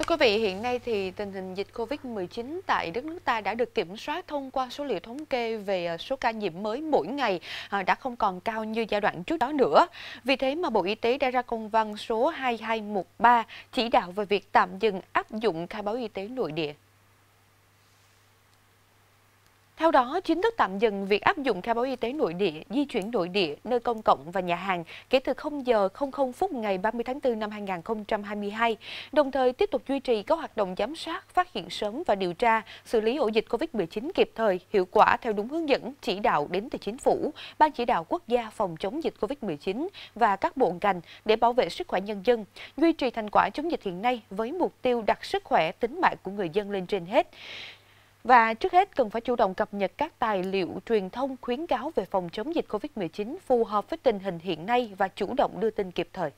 Thưa quý vị, hiện nay thì tình hình dịch Covid-19 tại đất nước ta đã được kiểm soát thông qua số liệu thống kê về à, số ca nhiễm mới mỗi ngày à, đã không còn cao như giai đoạn trước đó nữa. Vì thế mà Bộ Y tế đã ra công văn số 2213 chỉ đạo về việc tạm dừng áp dụng khai báo y tế nội địa. Theo đó, chính thức tạm dừng việc áp dụng khai báo y tế nội địa, di chuyển nội địa, nơi công cộng và nhà hàng kể từ 0 giờ 00 phút ngày 30 tháng 4 năm 2022, đồng thời tiếp tục duy trì các hoạt động giám sát, phát hiện sớm và điều tra, xử lý ổ dịch COVID-19 kịp thời, hiệu quả theo đúng hướng dẫn, chỉ đạo đến từ chính phủ, Ban chỉ đạo quốc gia phòng chống dịch COVID-19 và các bộ ngành để bảo vệ sức khỏe nhân dân, duy trì thành quả chống dịch hiện nay với mục tiêu đặt sức khỏe, tính mạng của người dân lên trên hết. Và trước hết cần phải chủ động cập nhật các tài liệu truyền thông khuyến cáo về phòng chống dịch COVID-19 phù hợp với tình hình hiện nay và chủ động đưa tin kịp thời.